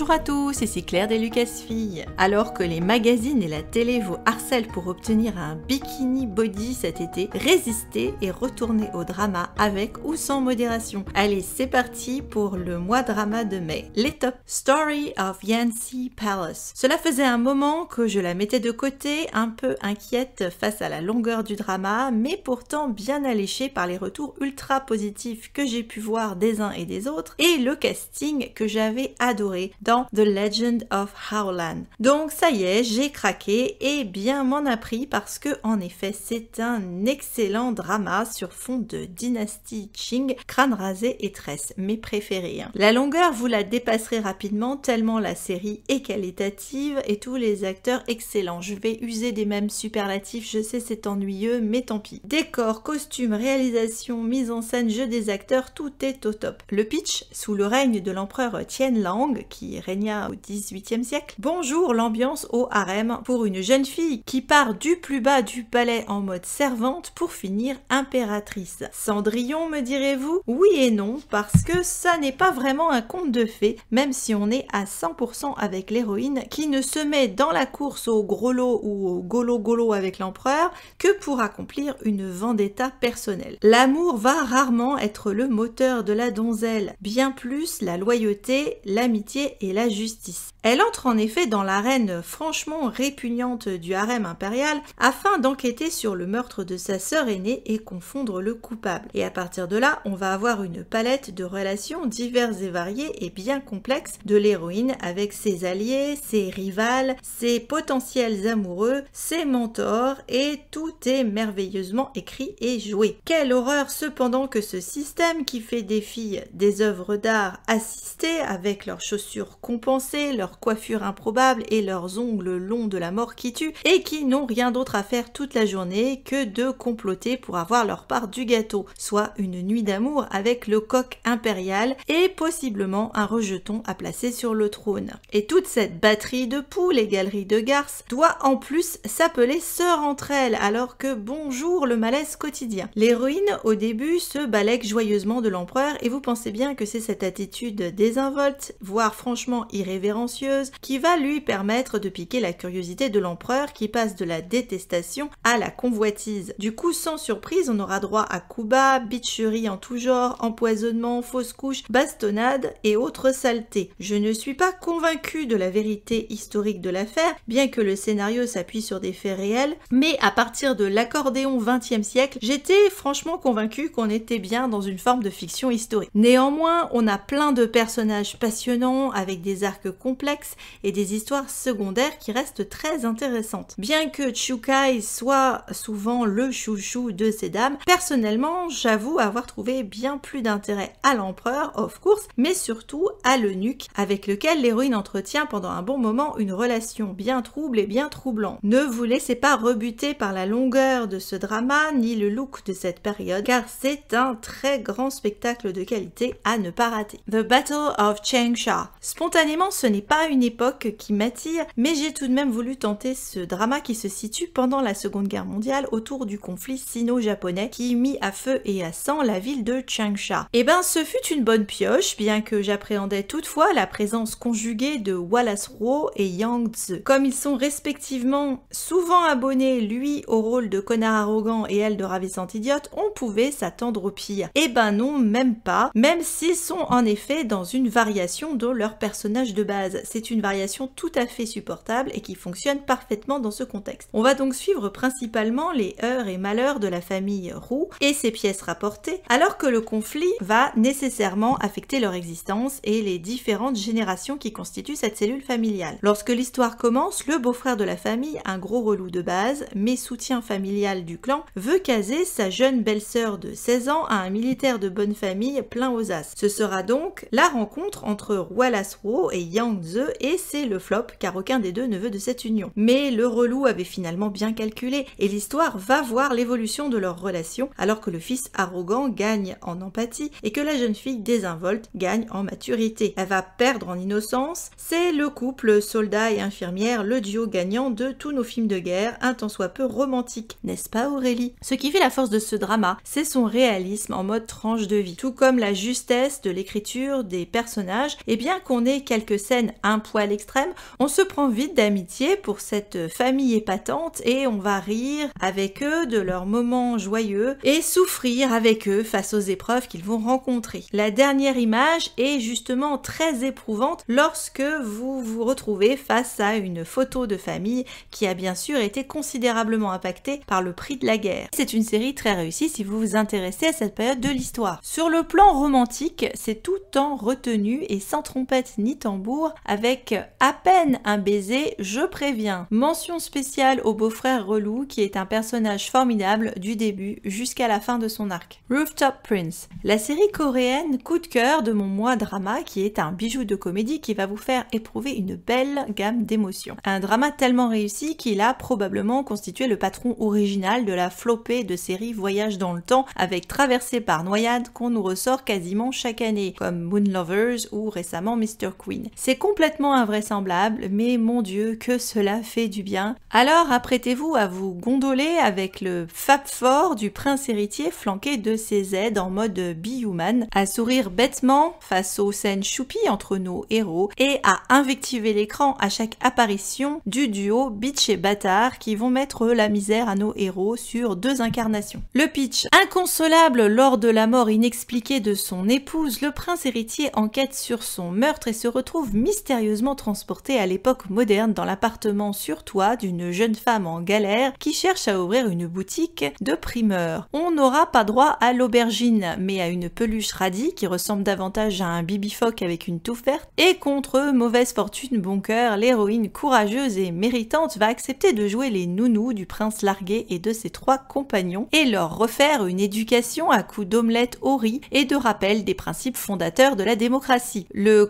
Bonjour à tous, ici Claire des Lucas Filles. Alors que les magazines et la télé vous harcèlent pour obtenir un bikini body cet été, résistez et retournez au drama avec ou sans modération. Allez, c'est parti pour le mois drama de mai. Les top Story of Yancy Palace. Cela faisait un moment que je la mettais de côté, un peu inquiète face à la longueur du drama, mais pourtant bien alléchée par les retours ultra positifs que j'ai pu voir des uns et des autres et le casting que j'avais adoré. The Legend of Howland. Donc ça y est, j'ai craqué et bien m'en appris parce que en effet c'est un excellent drama sur fond de dynastie Qing, crâne rasé et tresse, mes préférés. Hein. La longueur vous la dépasserez rapidement tellement la série est qualitative et tous les acteurs excellents. Je vais user des mêmes superlatifs, je sais c'est ennuyeux mais tant pis. Décor, costumes, réalisation, mise en scène, jeu des acteurs, tout est au top. Le pitch, sous le règne de l'empereur Tian Lang, qui régna au XVIIIe siècle. Bonjour l'ambiance au harem pour une jeune fille qui part du plus bas du palais en mode servante pour finir impératrice. Cendrillon me direz-vous Oui et non parce que ça n'est pas vraiment un conte de fées même si on est à 100% avec l'héroïne qui ne se met dans la course au gros lot ou au golo golo avec l'empereur que pour accomplir une vendetta personnelle. L'amour va rarement être le moteur de la donzelle, bien plus la loyauté, l'amitié et la justice. Elle entre en effet dans l'arène franchement répugnante du harem impérial afin d'enquêter sur le meurtre de sa sœur aînée et confondre le coupable. Et à partir de là, on va avoir une palette de relations diverses et variées et bien complexes de l'héroïne avec ses alliés, ses rivales, ses potentiels amoureux, ses mentors et tout est merveilleusement écrit et joué. Quelle horreur cependant que ce système qui fait des filles des œuvres d'art assistées avec leurs chaussures compenser leur coiffure improbable et leurs ongles longs de la mort qui tue, et qui n'ont rien d'autre à faire toute la journée que de comploter pour avoir leur part du gâteau, soit une nuit d'amour avec le coq impérial et possiblement un rejeton à placer sur le trône. Et toute cette batterie de poules et galeries de garces doit en plus s'appeler sœur entre elles, alors que bonjour le malaise quotidien. L'héroïne au début se balèque joyeusement de l'empereur et vous pensez bien que c'est cette attitude désinvolte, voire franchement irrévérencieuse qui va lui permettre de piquer la curiosité de l'empereur qui passe de la détestation à la convoitise. Du coup, sans surprise, on aura droit à Kuba, bitcherie en tout genre, empoisonnement, fausse couche, bastonnade et autres saletés. Je ne suis pas convaincue de la vérité historique de l'affaire, bien que le scénario s'appuie sur des faits réels, mais à partir de l'accordéon 20e siècle, j'étais franchement convaincue qu'on était bien dans une forme de fiction historique. Néanmoins, on a plein de personnages passionnants avec avec des arcs complexes et des histoires secondaires qui restent très intéressantes. Bien que Chukai soit souvent le chouchou de ces dames, personnellement, j'avoue avoir trouvé bien plus d'intérêt à l'empereur, of course, mais surtout à l'eunuque, avec lequel l'héroïne entretient pendant un bon moment une relation bien trouble et bien troublante. Ne vous laissez pas rebuter par la longueur de ce drama ni le look de cette période, car c'est un très grand spectacle de qualité à ne pas rater. The Battle of Changsha. Spontanément, ce n'est pas une époque qui m'attire, mais j'ai tout de même voulu tenter ce drama qui se situe pendant la Seconde Guerre mondiale autour du conflit sino-japonais qui mit à feu et à sang la ville de Changsha. Et eh ben, ce fut une bonne pioche, bien que j'appréhendais toutefois la présence conjuguée de Wallace Rowe et Yang Tzu. Comme ils sont respectivement souvent abonnés, lui au rôle de connard arrogant et elle de ravissante idiote, on pouvait s'attendre au pire. Et eh ben non, même pas, même s'ils sont en effet dans une variation de leur personnalité personnage de base. C'est une variation tout à fait supportable et qui fonctionne parfaitement dans ce contexte. On va donc suivre principalement les heures et malheurs de la famille Roux et ses pièces rapportées, alors que le conflit va nécessairement affecter leur existence et les différentes générations qui constituent cette cellule familiale. Lorsque l'histoire commence, le beau-frère de la famille, un gros relou de base, mais soutien familial du clan, veut caser sa jeune belle-sœur de 16 ans à un militaire de bonne famille plein aux as. Ce sera donc la rencontre entre Wallace et Yang Ze et c'est le flop car aucun des deux ne veut de cette union. Mais le relou avait finalement bien calculé, et l'histoire va voir l'évolution de leur relation alors que le fils arrogant gagne en empathie et que la jeune fille désinvolte gagne en maturité. Elle va perdre en innocence, c'est le couple soldat et infirmière, le duo gagnant de tous nos films de guerre, un tant soit peu romantique, n'est-ce pas Aurélie Ce qui fait la force de ce drama, c'est son réalisme en mode tranche de vie, tout comme la justesse de l'écriture des personnages, et eh bien qu'on quelques scènes un poil extrême, on se prend vite d'amitié pour cette famille épatante et on va rire avec eux de leurs moments joyeux et souffrir avec eux face aux épreuves qu'ils vont rencontrer. La dernière image est justement très éprouvante lorsque vous vous retrouvez face à une photo de famille qui a bien sûr été considérablement impactée par le prix de la guerre. C'est une série très réussie si vous vous intéressez à cette période de l'histoire. Sur le plan romantique, c'est tout en retenu et sans trompette ni tambour, avec à peine un baiser, je préviens. Mention spéciale au beau-frère relou qui est un personnage formidable du début jusqu'à la fin de son arc. Rooftop Prince, la série coréenne coup de cœur de mon mois drama qui est un bijou de comédie qui va vous faire éprouver une belle gamme d'émotions. Un drama tellement réussi qu'il a probablement constitué le patron original de la flopée de séries Voyage dans le temps avec Traversée par noyade qu'on nous ressort quasiment chaque année, comme Moon Lovers ou récemment Mr. Queen. C'est complètement invraisemblable, mais mon Dieu, que cela fait du bien. Alors apprêtez-vous à vous gondoler avec le Fab fort du prince héritier flanqué de ses aides en mode bi human à sourire bêtement face aux scènes choupies entre nos héros et à invectiver l'écran à chaque apparition du duo Bitch et Bâtard qui vont mettre la misère à nos héros sur deux incarnations. Le pitch. Inconsolable lors de la mort inexpliquée de son épouse, le prince héritier enquête sur son meurtre se retrouve mystérieusement transportée à l'époque moderne dans l'appartement sur toit d'une jeune femme en galère qui cherche à ouvrir une boutique de primeur. On n'aura pas droit à l'aubergine, mais à une peluche radie qui ressemble davantage à un bibifoque avec une touffe verte, et contre mauvaise fortune, bon cœur, l'héroïne courageuse et méritante va accepter de jouer les nounous du prince largué et de ses trois compagnons, et leur refaire une éducation à coups d'omelette au riz et de rappel des principes fondateurs de la démocratie. Le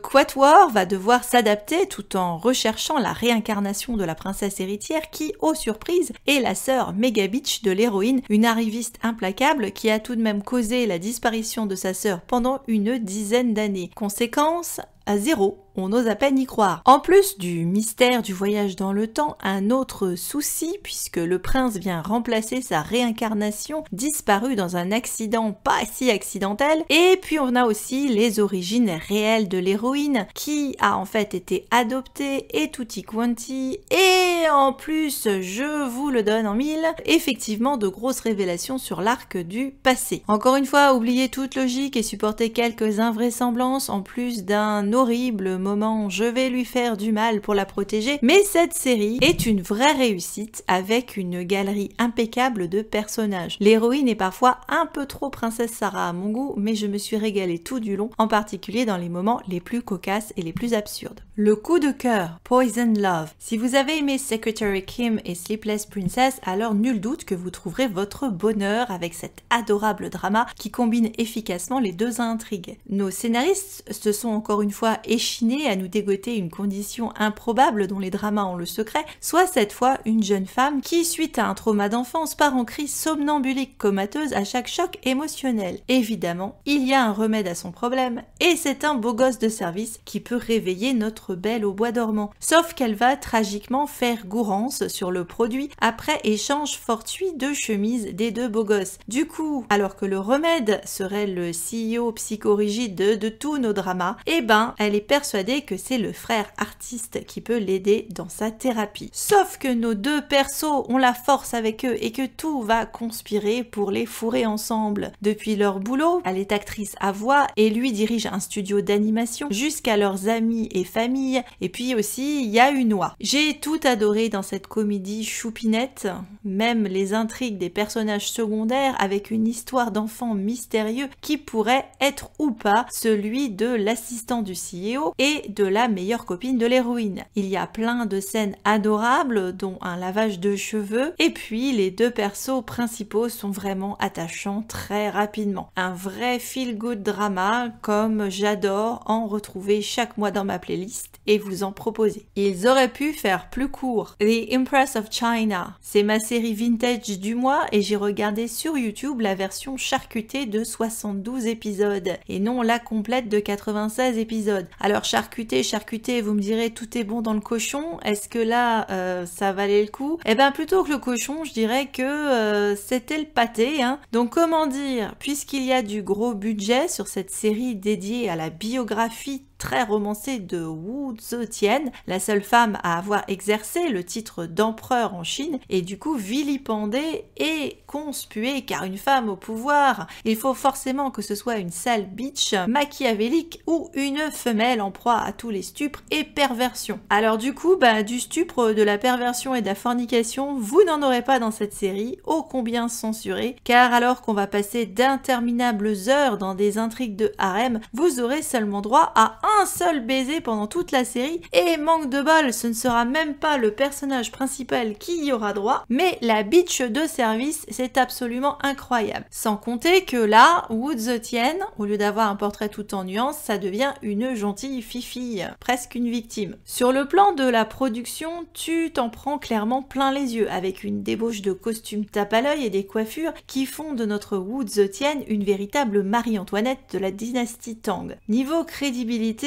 va devoir s'adapter tout en recherchant la réincarnation de la princesse héritière qui, aux surprises, est la sœur Megabitch de l'héroïne, une arriviste implacable qui a tout de même causé la disparition de sa sœur pendant une dizaine d'années. Conséquence, à zéro, on n'ose à peine y croire. En plus du mystère du voyage dans le temps, un autre souci, puisque le prince vient remplacer sa réincarnation disparue dans un accident pas si accidentel, et puis on a aussi les origines réelles de l'héroïne, qui a en fait été adoptée et tout tutti quanti, et en plus, je vous le donne en mille, effectivement de grosses révélations sur l'arc du passé. Encore une fois, oubliez toute logique et supportez quelques invraisemblances en plus d'un horrible moment, je vais lui faire du mal pour la protéger, mais cette série est une vraie réussite avec une galerie impeccable de personnages. L'héroïne est parfois un peu trop princesse Sarah à mon goût, mais je me suis régalée tout du long, en particulier dans les moments les plus cocasses et les plus absurdes. Le coup de cœur, Poison Love. Si vous avez aimé Secretary Kim et Sleepless Princess, alors nul doute que vous trouverez votre bonheur avec cet adorable drama qui combine efficacement les deux intrigues. Nos scénaristes se sont encore une fois fois échinée à nous dégoter une condition improbable dont les dramas ont le secret, soit cette fois une jeune femme qui, suite à un trauma d'enfance, part en crise somnambulique comateuse à chaque choc émotionnel. Évidemment, il y a un remède à son problème, et c'est un beau gosse de service qui peut réveiller notre belle au bois dormant. Sauf qu'elle va tragiquement faire gourance sur le produit après échange fortuit de chemises des deux beaux gosses. Du coup, alors que le remède serait le CEO psychorigide de, de tous nos dramas, eh ben elle est persuadée que c'est le frère artiste qui peut l'aider dans sa thérapie. Sauf que nos deux persos ont la force avec eux et que tout va conspirer pour les fourrer ensemble. Depuis leur boulot, elle est actrice à voix et lui dirige un studio d'animation jusqu'à leurs amis et famille Et puis aussi, il y a une oie. J'ai tout adoré dans cette comédie choupinette, même les intrigues des personnages secondaires avec une histoire d'enfant mystérieux qui pourrait être ou pas celui de l'assistant du CEO et de la meilleure copine de l'héroïne. Il y a plein de scènes adorables, dont un lavage de cheveux, et puis les deux persos principaux sont vraiment attachants très rapidement. Un vrai feel-good drama comme j'adore en retrouver chaque mois dans ma playlist et vous en proposer. Ils auraient pu faire plus court. The Impress of China, c'est ma série vintage du mois et j'ai regardé sur YouTube la version charcutée de 72 épisodes et non la complète de 96 épisodes. Alors charcuter, charcuter, vous me direz tout est bon dans le cochon, est-ce que là euh, ça valait le coup Eh bien plutôt que le cochon, je dirais que euh, c'était le pâté. Hein. Donc comment dire, puisqu'il y a du gros budget sur cette série dédiée à la biographie très romancée de Wu Zetian, la seule femme à avoir exercé le titre d'empereur en Chine, est du coup vilipendée et conspuée car une femme au pouvoir. Il faut forcément que ce soit une sale bitch, machiavélique ou une femelle en proie à tous les stupres et perversions. Alors du coup, bah, du stupre, de la perversion et de la fornication, vous n'en aurez pas dans cette série, ô combien censurée, car alors qu'on va passer d'interminables heures dans des intrigues de harem, vous aurez seulement droit à un un seul baiser pendant toute la série, et manque de bol, ce ne sera même pas le personnage principal qui y aura droit, mais la bitch de service, c'est absolument incroyable. Sans compter que là, woods the au lieu d'avoir un portrait tout en nuances, ça devient une gentille fifille, presque une victime. Sur le plan de la production, tu t'en prends clairement plein les yeux, avec une débauche de costumes tape à l'œil et des coiffures qui font de notre Wood the une véritable Marie-Antoinette de la dynastie Tang. Niveau crédibilité,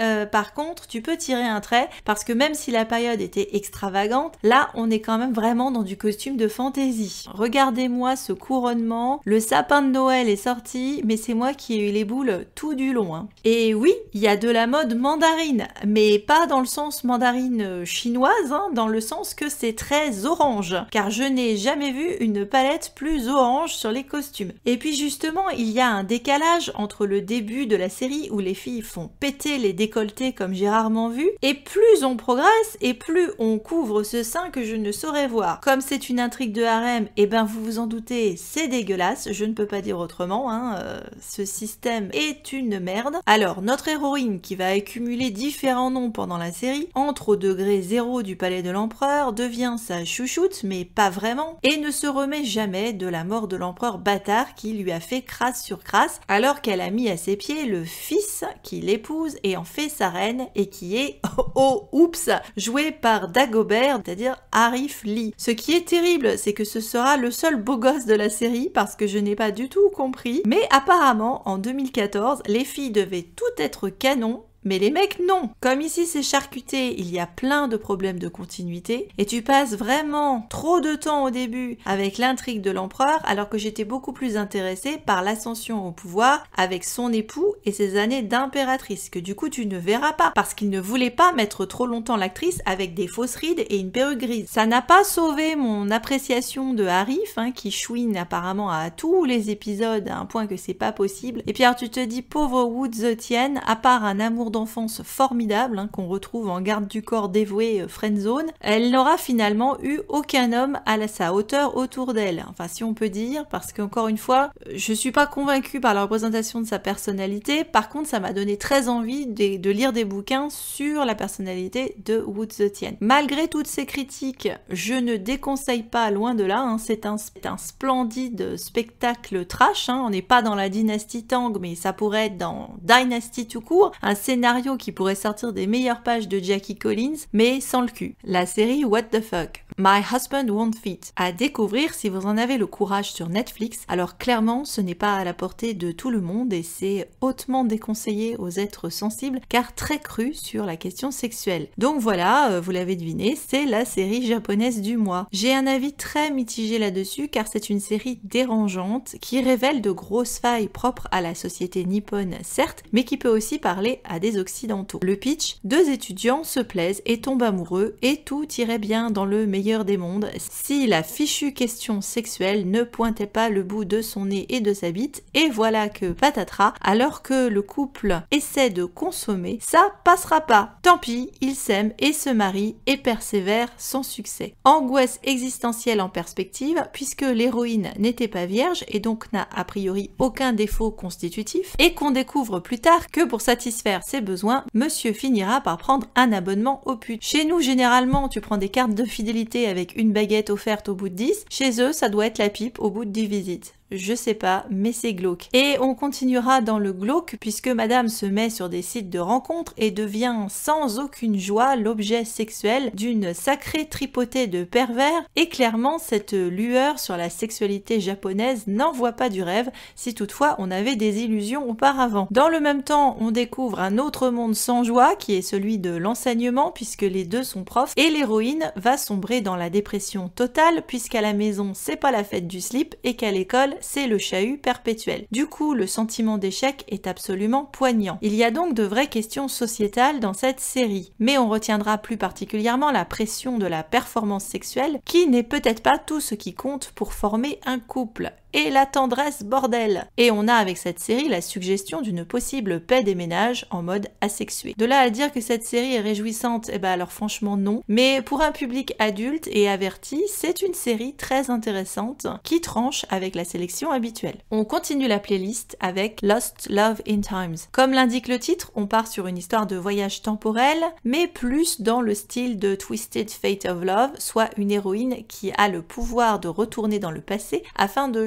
euh, par contre, tu peux tirer un trait parce que même si la période était extravagante, là, on est quand même vraiment dans du costume de fantaisie. Regardez-moi ce couronnement. Le sapin de Noël est sorti, mais c'est moi qui ai eu les boules tout du long. Hein. Et oui, il y a de la mode mandarine, mais pas dans le sens mandarine euh, chinoise, hein, dans le sens que c'est très orange, car je n'ai jamais vu une palette plus orange sur les costumes. Et puis justement, il y a un décalage entre le début de la série où les filles font péter les décolletés comme j'ai rarement vu, et plus on progresse et plus on couvre ce sein que je ne saurais voir. Comme c'est une intrigue de harem, et eh ben vous vous en doutez, c'est dégueulasse, je ne peux pas dire autrement, hein, euh, ce système est une merde. Alors notre héroïne qui va accumuler différents noms pendant la série, entre au degré zéro du palais de l'empereur, devient sa chouchoute, mais pas vraiment, et ne se remet jamais de la mort de l'empereur bâtard qui lui a fait crasse sur crasse, alors qu'elle a mis à ses pieds le fils qui l'épouse et en fait sa reine et qui est, oh oups, joué par Dagobert, c'est-à-dire Arif Lee. Ce qui est terrible, c'est que ce sera le seul beau gosse de la série parce que je n'ai pas du tout compris, mais apparemment en 2014, les filles devaient tout être canon mais les mecs, non Comme ici c'est charcuté, il y a plein de problèmes de continuité, et tu passes vraiment trop de temps au début avec l'intrigue de l'empereur, alors que j'étais beaucoup plus intéressée par l'ascension au pouvoir avec son époux et ses années d'impératrice, que du coup tu ne verras pas, parce qu'il ne voulait pas mettre trop longtemps l'actrice avec des fausses rides et une perruque grise. Ça n'a pas sauvé mon appréciation de Harif, hein, qui chouine apparemment à tous les épisodes, à un point que c'est pas possible. Et puis alors tu te dis, pauvre Woods Tienne, à part un amour d'enfance formidable hein, qu'on retrouve en garde du corps dévoué euh, friendzone, elle n'aura finalement eu aucun homme à sa hauteur autour d'elle. Enfin, si on peut dire, parce qu'encore une fois, euh, je suis pas convaincue par la représentation de sa personnalité. Par contre, ça m'a donné très envie de, lire des bouquins sur la personnalité de Woods Zetian. Malgré toutes ces critiques, je ne déconseille pas, loin de là. Hein, c'est un, un, splendide spectacle trash. Hein. on n'est pas dans la dynastie Tang, mais ça pourrait être dans Dynasty tout court. Un scénario scénario qui pourrait sortir des meilleures pages de Jackie Collins, mais sans le cul. La série What the Fuck My Husband Won't Fit, à découvrir si vous en avez le courage sur Netflix. Alors clairement, ce n'est pas à la portée de tout le monde et c'est hautement déconseillé aux êtres sensibles car très cru sur la question sexuelle. Donc voilà, euh, vous l'avez deviné, c'est la série japonaise du mois. J'ai un avis très mitigé là-dessus car c'est une série dérangeante qui révèle de grosses failles propres à la société nippone certes, mais qui peut aussi parler à des Occidentaux. Le pitch, deux étudiants se plaisent et tombent amoureux et tout irait bien dans le meilleur des mondes si la fichue question sexuelle ne pointait pas le bout de son nez et de sa bite et voilà que patatras, alors que le couple essaie de consommer, ça passera pas. Tant pis, ils s'aiment et se marient et persévèrent sans succès. Angoisse existentielle en perspective puisque l'héroïne n'était pas vierge et donc n'a a priori aucun défaut constitutif et qu'on découvre plus tard que pour satisfaire ses besoin, monsieur finira par prendre un abonnement au put. Chez nous, généralement, tu prends des cartes de fidélité avec une baguette offerte au bout de 10. Chez eux, ça doit être la pipe au bout de 10 visites je sais pas, mais c'est glauque. Et on continuera dans le glauque puisque madame se met sur des sites de rencontres et devient sans aucune joie l'objet sexuel d'une sacrée tripotée de pervers et clairement cette lueur sur la sexualité japonaise n'envoie pas du rêve si toutefois on avait des illusions auparavant. Dans le même temps, on découvre un autre monde sans joie qui est celui de l'enseignement puisque les deux sont profs et l'héroïne va sombrer dans la dépression totale puisqu'à la maison c'est pas la fête du slip et qu'à l'école c'est le chahut perpétuel. Du coup, le sentiment d'échec est absolument poignant. Il y a donc de vraies questions sociétales dans cette série, mais on retiendra plus particulièrement la pression de la performance sexuelle qui n'est peut-être pas tout ce qui compte pour former un couple et la tendresse bordel. Et on a avec cette série la suggestion d'une possible paix des ménages en mode asexué. De là à dire que cette série est réjouissante, et eh ben alors franchement non. Mais pour un public adulte et averti, c'est une série très intéressante qui tranche avec la sélection habituelle. On continue la playlist avec Lost Love in Times. Comme l'indique le titre, on part sur une histoire de voyage temporel, mais plus dans le style de Twisted Fate of Love, soit une héroïne qui a le pouvoir de retourner dans le passé afin de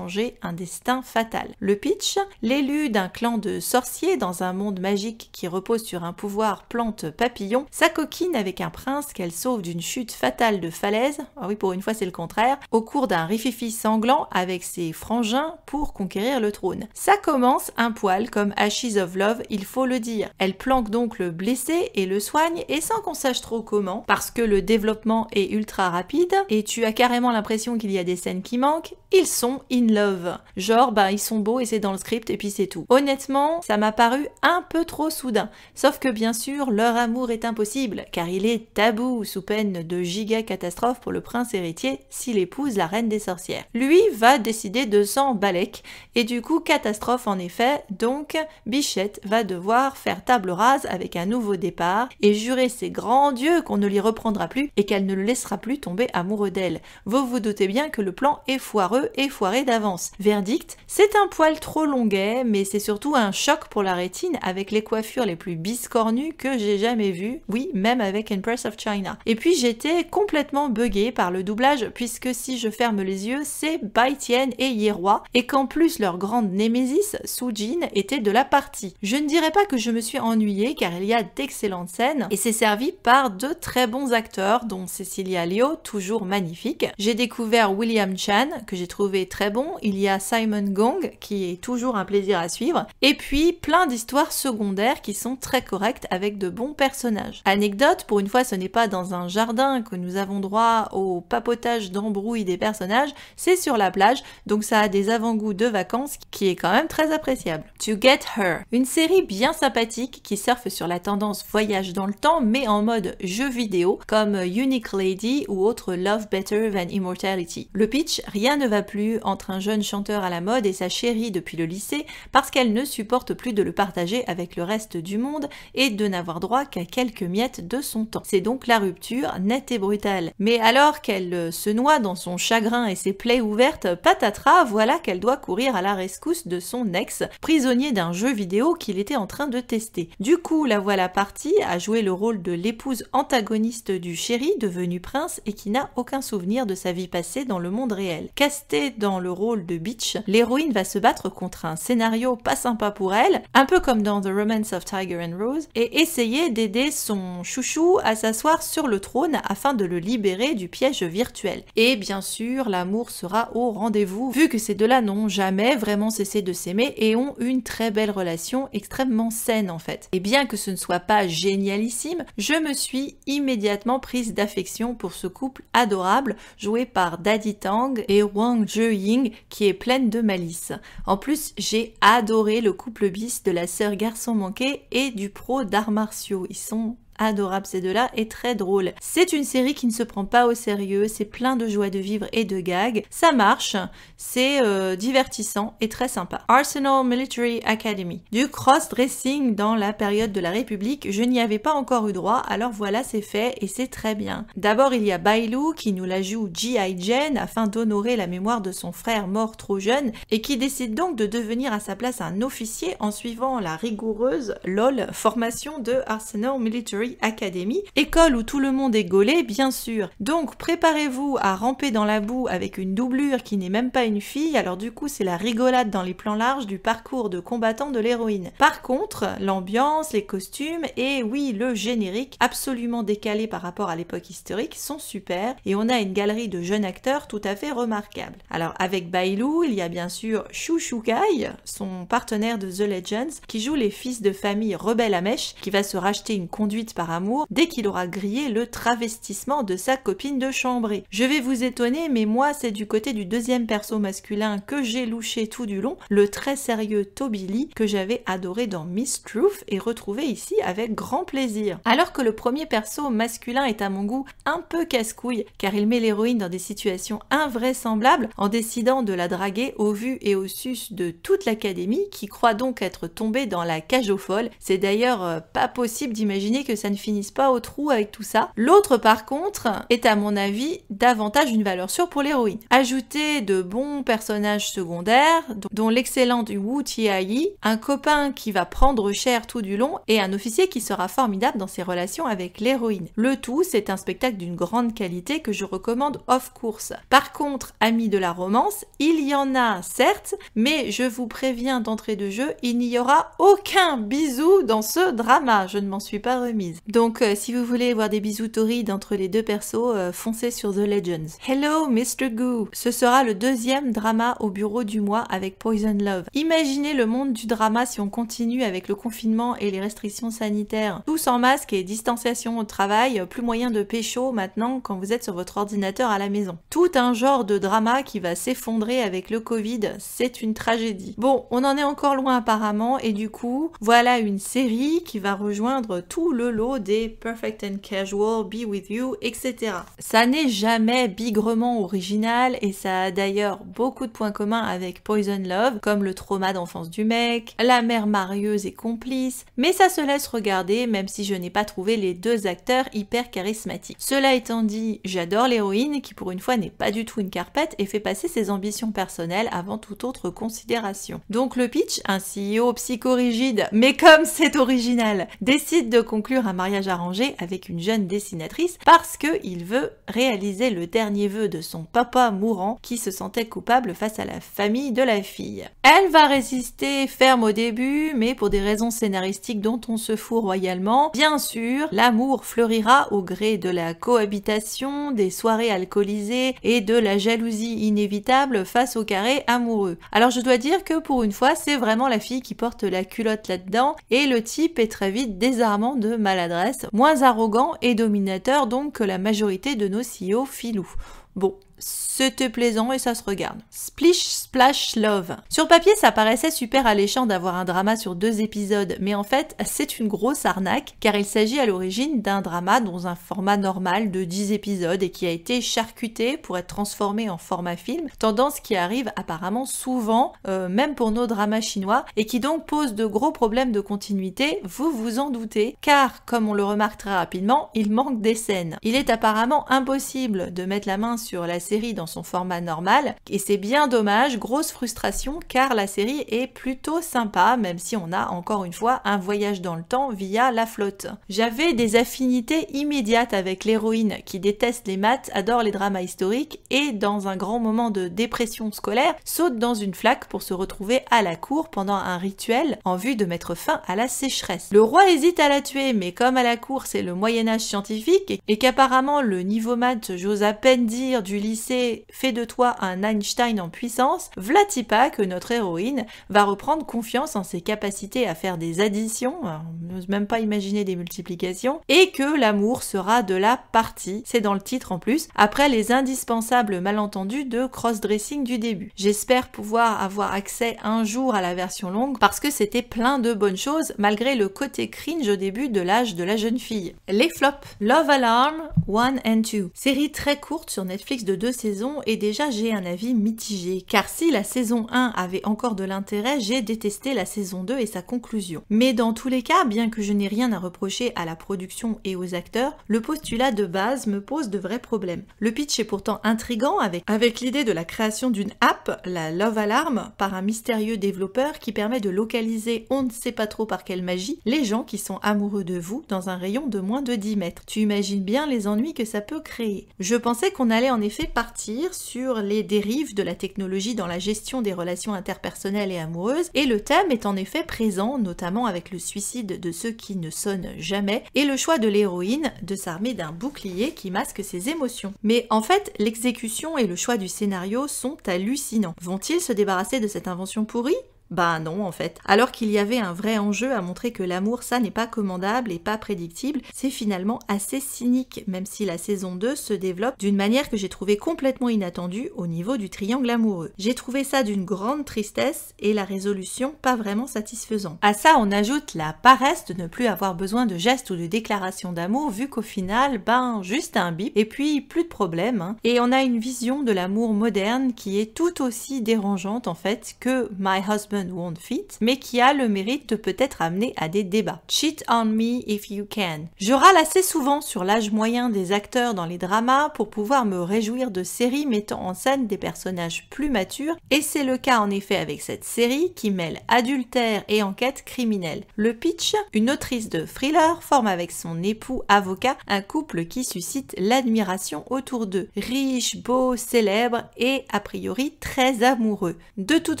un destin fatal. Le pitch, l'élu d'un clan de sorciers dans un monde magique qui repose sur un pouvoir plante papillon, coquine avec un prince qu'elle sauve d'une chute fatale de falaise, ah oui pour une fois c'est le contraire, au cours d'un rififi sanglant avec ses frangins pour conquérir le trône. Ça commence un poil comme Ashes of Love, il faut le dire. Elle planque donc le blessé et le soigne et sans qu'on sache trop comment, parce que le développement est ultra rapide et tu as carrément l'impression qu'il y a des scènes qui manquent, ils sont in love. Genre, bah, ils sont beaux et c'est dans le script et puis c'est tout. Honnêtement, ça m'a paru un peu trop soudain. Sauf que bien sûr, leur amour est impossible, car il est tabou sous peine de giga catastrophe pour le prince héritier s'il épouse la reine des sorcières. Lui va décider de s'en balèque, et du coup, catastrophe en effet, donc Bichette va devoir faire table rase avec un nouveau départ et jurer ses grands dieux qu'on ne l'y reprendra plus et qu'elle ne le laissera plus tomber amoureux d'elle. Vous vous doutez bien que le plan est foireux et foiré d'un Verdict, c'est un poil trop longuet, mais c'est surtout un choc pour la rétine avec les coiffures les plus biscornues que j'ai jamais vues, oui, même avec Empress of China. Et puis j'étais complètement buggée par le doublage, puisque si je ferme les yeux, c'est Bai Tian et Yeroi, et qu'en plus leur grande némésis, Jin, était de la partie. Je ne dirais pas que je me suis ennuyée, car il y a d'excellentes scènes, et c'est servi par de très bons acteurs, dont Cecilia Liu, toujours magnifique. J'ai découvert William Chan, que j'ai trouvé très bon, il y a Simon Gong, qui est toujours un plaisir à suivre, et puis plein d'histoires secondaires qui sont très correctes avec de bons personnages. Anecdote, pour une fois ce n'est pas dans un jardin que nous avons droit au papotage d'embrouille des personnages, c'est sur la plage, donc ça a des avant-goûts de vacances qui est quand même très appréciable. To Get Her, une série bien sympathique qui surfe sur la tendance voyage dans le temps, mais en mode jeu vidéo, comme Unique Lady ou autre Love Better Than Immortality. Le pitch, rien ne va plus entre un jeune chanteur à la mode et sa chérie depuis le lycée parce qu'elle ne supporte plus de le partager avec le reste du monde et de n'avoir droit qu'à quelques miettes de son temps. C'est donc la rupture nette et brutale. Mais alors qu'elle euh, se noie dans son chagrin et ses plaies ouvertes, patatras, voilà qu'elle doit courir à la rescousse de son ex, prisonnier d'un jeu vidéo qu'il était en train de tester. Du coup, la voilà partie à jouer le rôle de l'épouse antagoniste du chéri devenu prince et qui n'a aucun souvenir de sa vie passée dans le monde réel. Castée dans le rôle de bitch, l'héroïne va se battre contre un scénario pas sympa pour elle, un peu comme dans The Romance of Tiger and Rose, et essayer d'aider son chouchou à s'asseoir sur le trône afin de le libérer du piège virtuel. Et bien sûr, l'amour sera au rendez-vous, vu que ces deux-là n'ont jamais vraiment cessé de s'aimer et ont une très belle relation extrêmement saine en fait. Et bien que ce ne soit pas génialissime, je me suis immédiatement prise d'affection pour ce couple adorable joué par Daddy Tang et Wang Ying qui est pleine de malice. En plus, j'ai adoré le couple bis de la sœur garçon manqué et du pro d'arts martiaux. Ils sont adorables ces deux-là et très drôle. C'est une série qui ne se prend pas au sérieux, c'est plein de joie de vivre et de gags. Ça marche, c'est euh, divertissant et très sympa. Arsenal Military Academy. Du cross-dressing dans la période de la République, je n'y avais pas encore eu droit, alors voilà, c'est fait et c'est très bien. D'abord, il y a Bailou qui nous la joue G.I. Jane afin d'honorer la mémoire de son frère mort trop jeune et qui décide donc de devenir à sa place un officier en suivant la rigoureuse LOL formation de Arsenal Military Académie, école où tout le monde est gaulé, bien sûr. Donc préparez-vous à ramper dans la boue avec une doublure qui n'est même pas une fille, alors du coup c'est la rigolade dans les plans larges du parcours de combattant de l'héroïne. Par contre, l'ambiance, les costumes et oui, le générique, absolument décalé par rapport à l'époque historique, sont super et on a une galerie de jeunes acteurs tout à fait remarquable. Alors avec Bailou, il y a bien sûr Guy, son partenaire de The Legends, qui joue les fils de famille rebelles à mèche, qui va se racheter une conduite amour dès qu'il aura grillé le travestissement de sa copine de chambre. Je vais vous étonner, mais moi c'est du côté du deuxième perso masculin que j'ai louché tout du long, le très sérieux Toby Lee que j'avais adoré dans Miss Truth et retrouvé ici avec grand plaisir. Alors que le premier perso masculin est à mon goût un peu casse-couille car il met l'héroïne dans des situations invraisemblables en décidant de la draguer au vu et au sus de toute l'académie qui croit donc être tombée dans la cage aux folles. C'est d'ailleurs euh, pas possible d'imaginer que ne finissent pas au trou avec tout ça. L'autre, par contre, est à mon avis davantage une valeur sûre pour l'héroïne. Ajouter de bons personnages secondaires, dont l'excellente Wu Tiayi, un copain qui va prendre cher tout du long et un officier qui sera formidable dans ses relations avec l'héroïne. Le tout, c'est un spectacle d'une grande qualité que je recommande off course. Par contre, amis de la romance, il y en a certes, mais je vous préviens d'entrée de jeu, il n'y aura aucun bisou dans ce drama, je ne m'en suis pas remise. Donc euh, si vous voulez voir des bisous torrides entre les deux persos, euh, foncez sur The Legends. Hello Mr. Goo Ce sera le deuxième drama au bureau du mois avec Poison Love. Imaginez le monde du drama si on continue avec le confinement et les restrictions sanitaires. Tous en masque et distanciation au travail, plus moyen de pécho maintenant quand vous êtes sur votre ordinateur à la maison. Tout un genre de drama qui va s'effondrer avec le Covid, c'est une tragédie. Bon, on en est encore loin apparemment et du coup, voilà une série qui va rejoindre tout le lot des Perfect and Casual, Be With You, etc. Ça n'est jamais bigrement original et ça a d'ailleurs beaucoup de points communs avec Poison Love, comme le trauma d'enfance du mec, la mère marieuse et complice, mais ça se laisse regarder même si je n'ai pas trouvé les deux acteurs hyper charismatiques. Cela étant dit, j'adore l'héroïne qui pour une fois n'est pas du tout une carpette et fait passer ses ambitions personnelles avant toute autre considération. Donc le pitch, un CEO psychorigide, mais comme c'est original, décide de conclure un mariage arrangé avec une jeune dessinatrice parce qu'il veut réaliser le dernier vœu de son papa mourant qui se sentait coupable face à la famille de la fille. Elle va résister ferme au début, mais pour des raisons scénaristiques dont on se fout royalement, bien sûr, l'amour fleurira au gré de la cohabitation, des soirées alcoolisées et de la jalousie inévitable face au carré amoureux. Alors je dois dire que pour une fois, c'est vraiment la fille qui porte la culotte là-dedans et le type est très vite désarmant de mal l'adresse, moins arrogant et dominateur donc que la majorité de nos CEO filous. Bon, c'était plaisant et ça se regarde. Splish Splash Love. Sur papier, ça paraissait super alléchant d'avoir un drama sur deux épisodes, mais en fait, c'est une grosse arnaque, car il s'agit à l'origine d'un drama dans un format normal de 10 épisodes et qui a été charcuté pour être transformé en format film, tendance qui arrive apparemment souvent, euh, même pour nos dramas chinois, et qui donc pose de gros problèmes de continuité, vous vous en doutez, car, comme on le remarque très rapidement, il manque des scènes. Il est apparemment impossible de mettre la main sur la série dans son format normal, et c'est bien dommage, grosse frustration, car la série est plutôt sympa, même si on a encore une fois un voyage dans le temps via la flotte. J'avais des affinités immédiates avec l'héroïne qui déteste les maths, adore les dramas historiques, et dans un grand moment de dépression scolaire, saute dans une flaque pour se retrouver à la cour pendant un rituel en vue de mettre fin à la sécheresse. Le roi hésite à la tuer, mais comme à la cour c'est le Moyen Âge scientifique, et qu'apparemment le niveau maths, j'ose à peine dire, du lycée fait de toi un Einstein en puissance, Vlatipa, que notre héroïne, va reprendre confiance en ses capacités à faire des additions, hein, on n'ose même pas imaginer des multiplications, et que l'amour sera de la partie, c'est dans le titre en plus, après les indispensables malentendus de cross-dressing du début. J'espère pouvoir avoir accès un jour à la version longue parce que c'était plein de bonnes choses malgré le côté cringe au début de l'âge de la jeune fille. Les flops Love Alarm 1 and 2, série très courte sur Netflix de saisons et déjà j'ai un avis mitigé, car si la saison 1 avait encore de l'intérêt, j'ai détesté la saison 2 et sa conclusion. Mais dans tous les cas, bien que je n'ai rien à reprocher à la production et aux acteurs, le postulat de base me pose de vrais problèmes. Le pitch est pourtant intrigant avec, avec l'idée de la création d'une app, la Love Alarm, par un mystérieux développeur qui permet de localiser, on ne sait pas trop par quelle magie, les gens qui sont amoureux de vous dans un rayon de moins de 10 mètres. Tu imagines bien les ennuis que ça peut créer. Je pensais qu'on allait en effet partir sur les dérives de la technologie dans la gestion des relations interpersonnelles et amoureuses, et le thème est en effet présent, notamment avec le suicide de ceux qui ne sonnent jamais, et le choix de l'héroïne de s'armer d'un bouclier qui masque ses émotions. Mais en fait, l'exécution et le choix du scénario sont hallucinants. Vont-ils se débarrasser de cette invention pourrie bah non en fait. Alors qu'il y avait un vrai enjeu à montrer que l'amour ça n'est pas commandable et pas prédictible, c'est finalement assez cynique même si la saison 2 se développe d'une manière que j'ai trouvé complètement inattendue au niveau du triangle amoureux. J'ai trouvé ça d'une grande tristesse et la résolution pas vraiment satisfaisante. À ça on ajoute la paresse de ne plus avoir besoin de gestes ou de déclarations d'amour vu qu'au final ben juste un bip et puis plus de problèmes hein. et on a une vision de l'amour moderne qui est tout aussi dérangeante en fait que My Husband fit, mais qui a le mérite de peut-être amener à des débats. Cheat on me if you can. Je râle assez souvent sur l'âge moyen des acteurs dans les dramas pour pouvoir me réjouir de séries mettant en scène des personnages plus matures, et c'est le cas en effet avec cette série qui mêle adultère et enquête criminelle. Le pitch, une autrice de thriller forme avec son époux avocat un couple qui suscite l'admiration autour d'eux. Riche, beau, célèbre et a priori très amoureux. De toute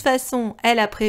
façon, elle a prévu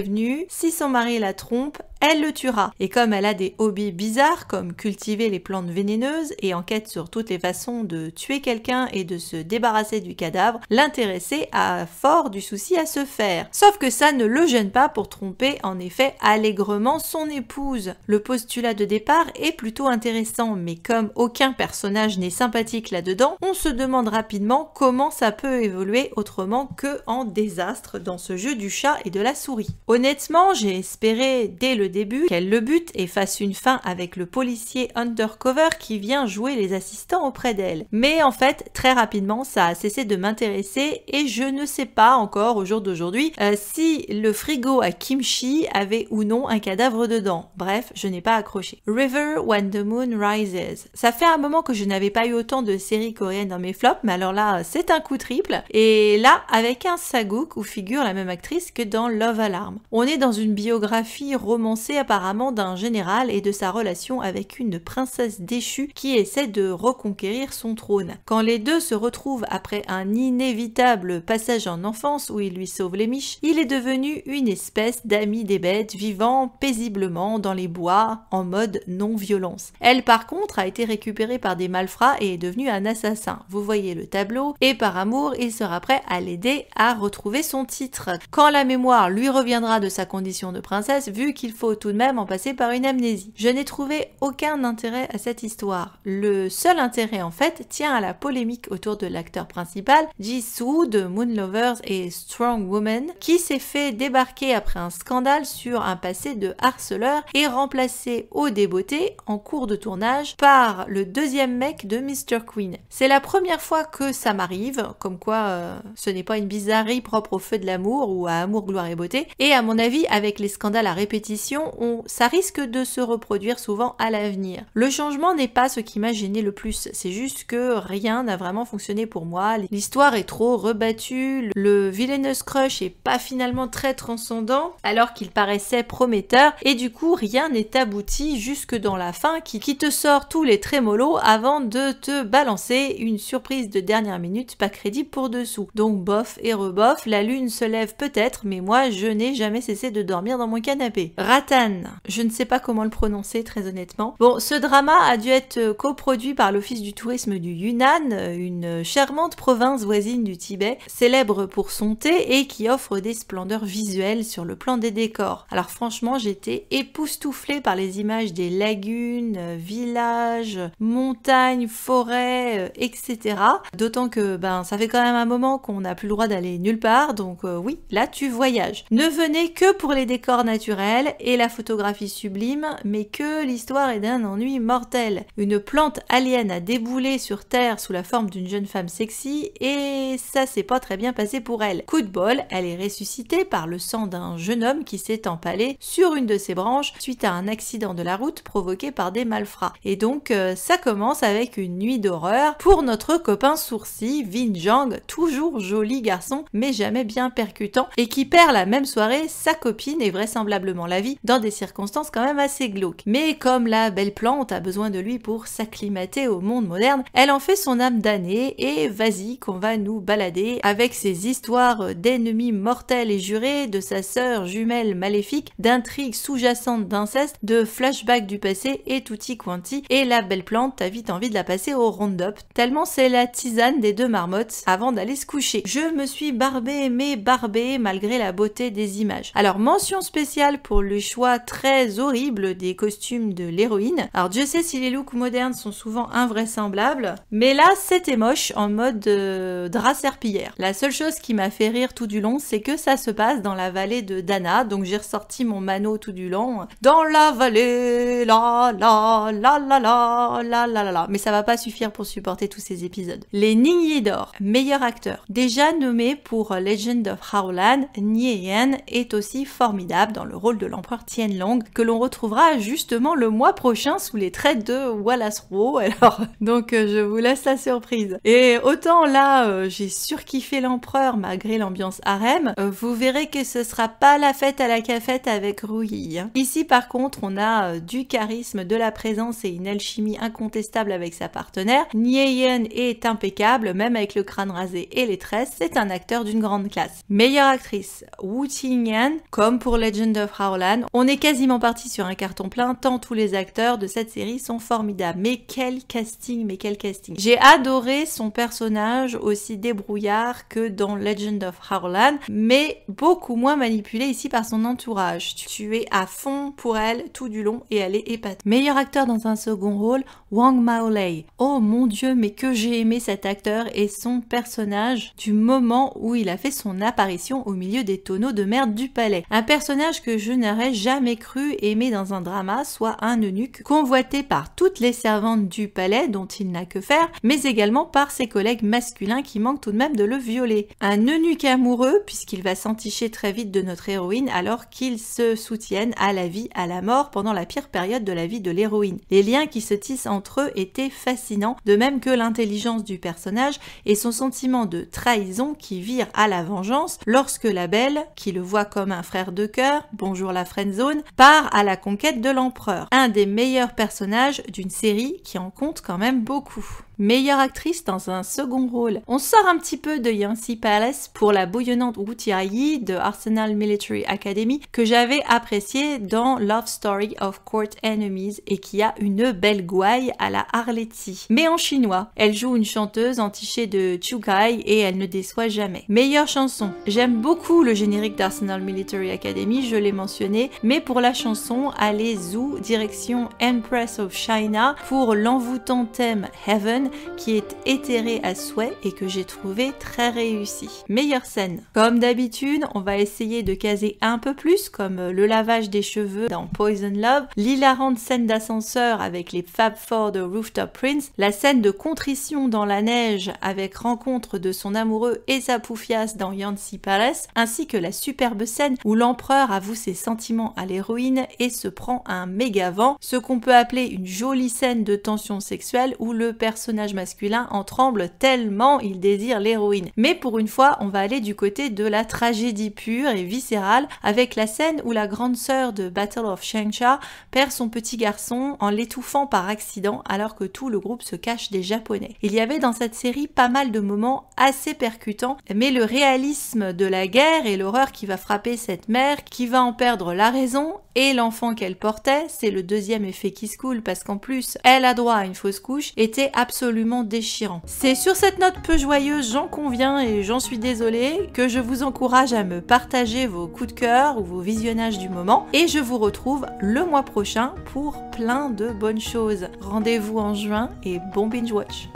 si son mari la trompe, elle le tuera. Et comme elle a des hobbies bizarres comme cultiver les plantes vénéneuses et enquête sur toutes les façons de tuer quelqu'un et de se débarrasser du cadavre, l'intéressé a fort du souci à se faire. Sauf que ça ne le gêne pas pour tromper en effet allègrement son épouse. Le postulat de départ est plutôt intéressant, mais comme aucun personnage n'est sympathique là-dedans, on se demande rapidement comment ça peut évoluer autrement que en désastre dans ce jeu du chat et de la souris. Honnêtement, j'ai espéré dès le début, qu'elle le bute et fasse une fin avec le policier undercover qui vient jouer les assistants auprès d'elle. Mais en fait, très rapidement, ça a cessé de m'intéresser et je ne sais pas encore au jour d'aujourd'hui euh, si le frigo à kimchi avait ou non un cadavre dedans. Bref, je n'ai pas accroché. River When the Moon Rises. Ça fait un moment que je n'avais pas eu autant de séries coréennes dans mes flops, mais alors là, c'est un coup triple. Et là, avec un sagouk où figure la même actrice que dans Love Alarm. On est dans une biographie romancée apparemment d'un général et de sa relation avec une princesse déchue qui essaie de reconquérir son trône. Quand les deux se retrouvent après un inévitable passage en enfance où il lui sauve les miches, il est devenu une espèce d'ami des bêtes vivant paisiblement dans les bois en mode non-violence. Elle par contre a été récupérée par des malfrats et est devenue un assassin. Vous voyez le tableau et par amour il sera prêt à l'aider à retrouver son titre. Quand la mémoire lui reviendra de sa condition de princesse, vu qu'il faut tout de même en passer par une amnésie. Je n'ai trouvé aucun intérêt à cette histoire. Le seul intérêt en fait tient à la polémique autour de l'acteur principal, Jisoo de Moon Lovers et Strong Woman, qui s'est fait débarquer après un scandale sur un passé de harceleur et remplacé au débeauté en cours de tournage par le deuxième mec de Mr. Queen. C'est la première fois que ça m'arrive, comme quoi euh, ce n'est pas une bizarrerie propre au feu de l'amour ou à amour, gloire et beauté, et à mon avis avec les scandales à répétition ça risque de se reproduire souvent à l'avenir. Le changement n'est pas ce qui m'a gêné le plus, c'est juste que rien n'a vraiment fonctionné pour moi, l'histoire est trop rebattue, le villainous crush est pas finalement très transcendant alors qu'il paraissait prometteur et du coup rien n'est abouti jusque dans la fin qui, te sort tous les trémolos avant de te balancer une surprise de dernière minute pas crédible pour dessous. Donc bof et rebof, la lune se lève peut-être mais moi je n'ai jamais cessé de dormir dans mon canapé. Je ne sais pas comment le prononcer très honnêtement. Bon, ce drama a dû être euh, coproduit par l'Office du tourisme du Yunnan, euh, une charmante province voisine du Tibet, célèbre pour son thé et qui offre des splendeurs visuelles sur le plan des décors. Alors franchement, j'étais époustouflée par les images des lagunes, euh, villages, montagnes, forêts, etc. D'autant que ben ça fait quand même un moment qu'on n'a plus le droit d'aller nulle part, donc oui, là tu voyages. Ne venez que pour les décors naturels et la photographie sublime, mais que l'histoire est d'un ennui mortel. Une plante alien a déboulé sur Terre sous la forme d'une jeune femme sexy et ça s'est pas très bien passé pour elle. Coup de bol, elle est ressuscitée par le sang d'un jeune homme qui s'est empalé sur une de ses branches suite à un accident de la route provoqué par des malfrats. Et donc euh, ça commence avec une nuit d'horreur pour notre copain sourcil Vin Jang, toujours joli garçon mais jamais bien percutant et qui perd la même soirée sa copine et vraisemblablement la vie dans des circonstances quand même assez glauques. Mais comme la belle plante a besoin de lui pour s'acclimater au monde moderne, elle en fait son âme damnée et vas-y qu'on va nous balader avec ses histoires d'ennemis mortels et jurés, de sa sœur jumelle maléfique, d'intrigues sous-jacentes d'inceste, de flashbacks du passé et tutti quanti. Et la belle plante, a vite envie de la passer au round-up, tellement c'est la tisane des deux marmottes avant d'aller se coucher. Je me suis barbée mais barbée malgré la beauté des images. Alors mention spéciale pour le choix très horrible des costumes de l'héroïne. Alors je sais si les looks modernes sont souvent invraisemblables, mais là c'était moche en mode euh, drap serpillière. La seule chose qui m'a fait rire tout du long, c'est que ça se passe dans la vallée de Dana, donc j'ai ressorti mon mano tout du long. Dans la vallée, la la la la la la la la la. Mais ça va pas suffire pour supporter tous ces épisodes. Les Ning d'or, meilleur acteur. Déjà nommé pour Legend of Howland, Nien est aussi formidable dans le rôle de l'empereur tienne Tien que l'on retrouvera justement le mois prochain sous les traits de Wallace Rowe. Alors, donc euh, je vous laisse la surprise. Et autant là, euh, j'ai surkiffé l'empereur malgré l'ambiance harem, euh, vous verrez que ce sera pas la fête à la cafette avec Rui. Hein. Ici par contre, on a du charisme, de la présence et une alchimie incontestable avec sa partenaire. Yen est impeccable, même avec le crâne rasé et les tresses, c'est un acteur d'une grande classe. Meilleure actrice, Wu Qingyan, comme pour Legend of Raolan, on est quasiment parti sur un carton plein, tant tous les acteurs de cette série sont formidables. Mais quel casting, mais quel casting. J'ai adoré son personnage aussi débrouillard que dans Legend of Harlan, mais beaucoup moins manipulé ici par son entourage. Tu es à fond pour elle tout du long et elle est épatante. Meilleur acteur dans un second rôle, Wang Maolei. Oh mon dieu, mais que j'ai aimé cet acteur et son personnage du moment où il a fait son apparition au milieu des tonneaux de merde du palais. Un personnage que je n'aurais jamais cru aimer dans un drama, soit un eunuque convoité par toutes les servantes du palais dont il n'a que faire, mais également par ses collègues masculins qui manquent tout de même de le violer. Un eunuque amoureux puisqu'il va s'enticher très vite de notre héroïne alors qu'ils se soutiennent à la vie, à la mort pendant la pire période de la vie de l'héroïne. Les liens qui se tissent entre eux étaient fascinants, de même que l'intelligence du personnage et son sentiment de trahison qui vire à la vengeance lorsque la belle, qui le voit comme un frère de cœur, bonjour la frêne part à la conquête de l'empereur, un des meilleurs personnages d'une série qui en compte quand même beaucoup meilleure actrice dans un second rôle. On sort un petit peu de Yancy Palace pour la bouillonnante Wu de Arsenal Military Academy que j'avais appréciée dans Love Story of Court Enemies et qui a une belle gouaille à la Arletty. Mais en chinois, elle joue une chanteuse entichée de Chugai et elle ne déçoit jamais. Meilleure chanson. J'aime beaucoup le générique d'Arsenal Military Academy, je l'ai mentionné, mais pour la chanson, allez zou direction Empress of China pour l'envoûtant thème Heaven qui est éthérée à souhait et que j'ai trouvé très réussi. Meilleure scène. Comme d'habitude, on va essayer de caser un peu plus, comme euh, le lavage des cheveux dans Poison Love, l'hilarante scène d'ascenseur avec les Fab Four de Rooftop Prince, la scène de contrition dans la neige avec rencontre de son amoureux et sa poufias dans Yancy Palace, ainsi que la superbe scène où l'empereur avoue ses sentiments à l'héroïne et se prend un méga vent, ce qu'on peut appeler une jolie scène de tension sexuelle où le personnage masculin en tremble tellement il désire l'héroïne. Mais pour une fois, on va aller du côté de la tragédie pure et viscérale avec la scène où la grande sœur de Battle of Shangsha perd son petit garçon en l'étouffant par accident alors que tout le groupe se cache des japonais. Il y avait dans cette série pas mal de moments assez percutants, mais le réalisme de la guerre et l'horreur qui va frapper cette mère qui va en perdre la raison et l'enfant qu'elle portait, c'est le deuxième effet qui se coule parce qu'en plus elle a droit à une fausse couche, était absolument déchirant. C'est sur cette note peu joyeuse, j'en conviens et j'en suis désolée, que je vous encourage à me partager vos coups de cœur ou vos visionnages du moment et je vous retrouve le mois prochain pour plein de bonnes choses. Rendez-vous en juin et bon binge watch.